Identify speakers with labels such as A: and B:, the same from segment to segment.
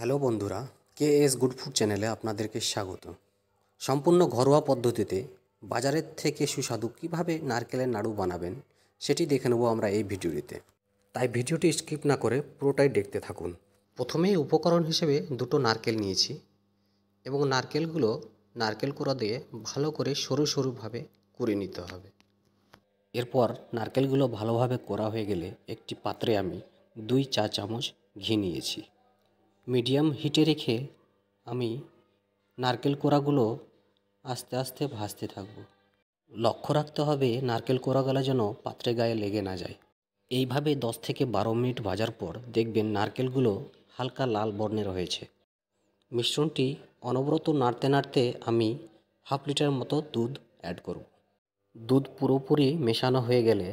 A: Hello বন্ধুরা K S good food চ্যানেলে আপনাদেরকে স্বাগত সম্পূর্ণ ঘরোয়া পদ্ধতিতে বাজারের থেকে সুস্বাদু কীভাবে নারকেলের নাড়ু বানাবেন সেটি দেখে নেব আমরা এই ভিডিওটিতে তাই ভিডিওটি স্কিপ না করে পুরোটাই দেখতে থাকুন প্রথমে উপকরণ হিসেবে দুটো নারকেল নিয়েছি এবং নারকেলগুলো নারকেল কোড়া দিয়ে ভালো করে সরু সরুভাবে করে নিতে হবে এরপর নারকেলগুলো ভালোভাবে করা হয়ে গেলে একটি পাত্রে আমি দুই চা চামচ ঘি নিয়েছি মিডিয়াম হিটে রেখে আমি নারকেল কোড়াগুলো আস্তে আস্তে ভাজতে থাকব লক্ষ্য রাখতে হবে নারকেল কোড়াগুলো যেন পাত্রে গায়ে লেগে না যায় এইভাবে দশ থেকে বারো মিনিট ভাজার পর দেখবেন নারকেলগুলো হালকা লাল বর্ণের হয়েছে মিশ্রণটি অনবরত নাড়তে নাড়তে আমি হাফ লিটার মতো দুধ অ্যাড করব দুধ পুরোপুরি মেশানো হয়ে গেলে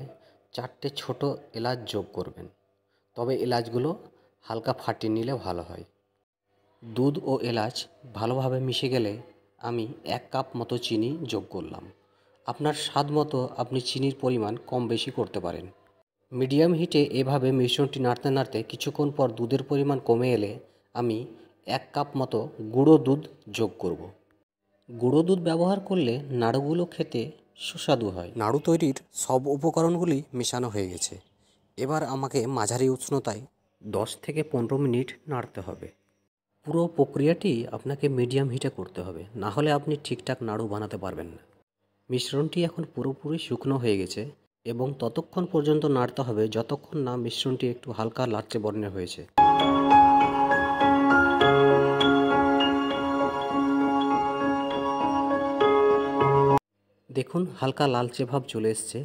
A: চারটে ছোট এলাচ যোগ করবেন তবে এলাচগুলো হালকা ফাটিয়ে নিলে ভালো হয় দুধ ও এলাচ ভালোভাবে মিশে গেলে আমি এক কাপ মতো চিনি যোগ করলাম আপনার স্বাদ মতো আপনি চিনির পরিমাণ কম বেশি করতে পারেন মিডিয়াম হিটে এভাবে মিশ্রণটি নাড়তে নাড়তে কিছুক্ষণ পর দুধের পরিমাণ কমে এলে আমি এক কাপ মতো গুঁড়ো দুধ যোগ করব। গুঁড়ো দুধ ব্যবহার করলে নাড়ুগুলো খেতে সুস্বাদু হয় নাড়ু তৈরির সব উপকরণগুলি মেশানো হয়ে গেছে এবার আমাকে মাঝারি উষ্ণতায় দশ থেকে পনেরো মিনিট নাড়তে হবে পুরো প্রক্রিয়াটি আপনাকে মিডিয়াম হিটে করতে হবে না হলে আপনি ঠিকঠাক নাড়ু বানাতে পারবেন না মিশ্রণটি এখন পুরোপুরি শুকনো হয়ে গেছে এবং ততক্ষণ পর্যন্ত নাড়তে হবে যতক্ষণ না মিশ্রণটি একটু হালকা লাচে বর্ণের হয়েছে দেখুন হালকা লালচে ভাব চলে এসছে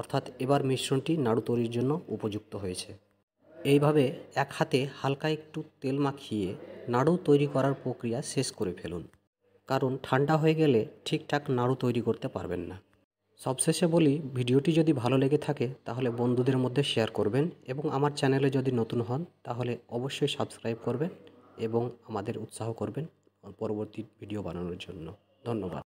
A: অর্থাৎ এবার মিশ্রণটি নাড়ু তৈরির জন্য উপযুক্ত হয়েছে এইভাবে এক হাতে হালকা একটু তেল মাখিয়ে নাড়ু তৈরি করার প্রক্রিয়া শেষ করে ফেলুন কারণ ঠান্ডা হয়ে গেলে ঠিকঠাক নাড়ু তৈরি করতে পারবেন না সবশেষে বলি ভিডিওটি যদি ভালো লেগে থাকে তাহলে বন্ধুদের মধ্যে শেয়ার করবেন এবং আমার চ্যানেলে যদি নতুন হন তাহলে অবশ্যই সাবস্ক্রাইব করবেন এবং আমাদের উৎসাহ করবেন পরবর্তী ভিডিও বানানোর জন্য ধন্যবাদ